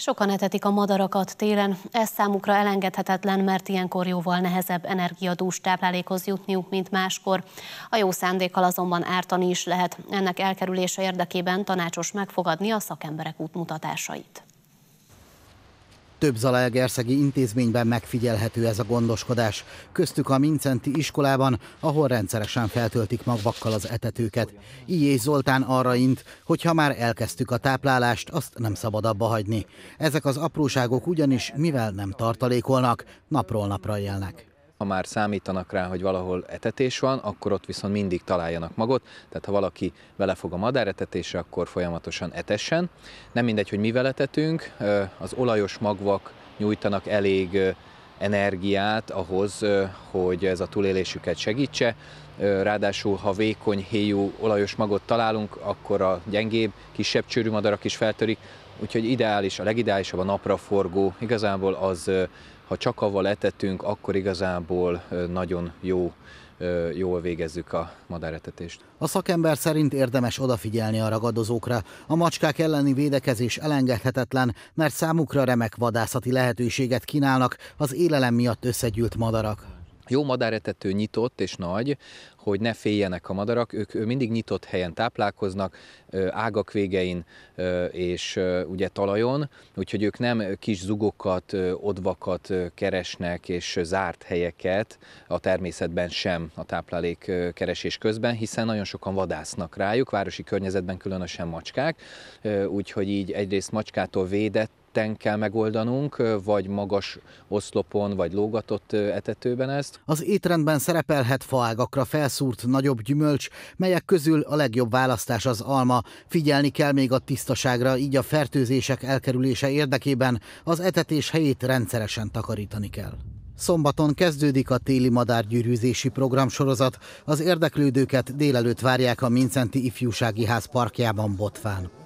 Sokan etetik a madarakat télen, ez számukra elengedhetetlen, mert ilyenkor jóval nehezebb energiadús táplálékhoz jutniuk, mint máskor. A jó szándékkal azonban ártani is lehet. Ennek elkerülése érdekében tanácsos megfogadni a szakemberek útmutatásait. Több zalaegerszegi intézményben megfigyelhető ez a gondoskodás, köztük a Mincenti iskolában, ahol rendszeresen feltöltik magvakkal az etetőket. és Zoltán arra int, hogy ha már elkezdtük a táplálást, azt nem szabad abba hagyni. Ezek az apróságok ugyanis, mivel nem tartalékolnak, napról napra élnek ha már számítanak rá, hogy valahol etetés van, akkor ott viszont mindig találjanak magot, tehát ha valaki vele fog a madár etetésre, akkor folyamatosan etessen. Nem mindegy, hogy mivel etetünk, az olajos magvak nyújtanak elég energiát ahhoz, hogy ez a túlélésüket segítse. Ráadásul, ha vékony, héjú, olajos magot találunk, akkor a gyengébb, kisebb csőrű madarak is feltörik, úgyhogy ideális, a legideálisabb a napraforgó, igazából az, ha csak avval etetünk, akkor igazából nagyon jó jól végezzük a madáretetést. A szakember szerint érdemes odafigyelni a ragadozókra. A macskák elleni védekezés elengedhetetlen, mert számukra remek vadászati lehetőséget kínálnak az élelem miatt összegyűlt madarak jó madáretető nyitott és nagy, hogy ne féljenek a madarak, ők mindig nyitott helyen táplálkoznak, ágak végein és ugye talajon, úgyhogy ők nem kis zugokat, odvakat keresnek és zárt helyeket a természetben sem a táplálék keresés közben, hiszen nagyon sokan vadásznak rájuk, városi környezetben különösen macskák, úgyhogy így egyrészt macskától védett ketten kell megoldanunk, vagy magas oszlopon, vagy lógatott etetőben ezt. Az étrendben szerepelhet faágakra felszúrt nagyobb gyümölcs, melyek közül a legjobb választás az alma. Figyelni kell még a tisztaságra, így a fertőzések elkerülése érdekében az etetés helyét rendszeresen takarítani kell. Szombaton kezdődik a téli madárgyűrűzési programsorozat. Az érdeklődőket délelőtt várják a Mincenti Ifjúsági Ház parkjában Botván.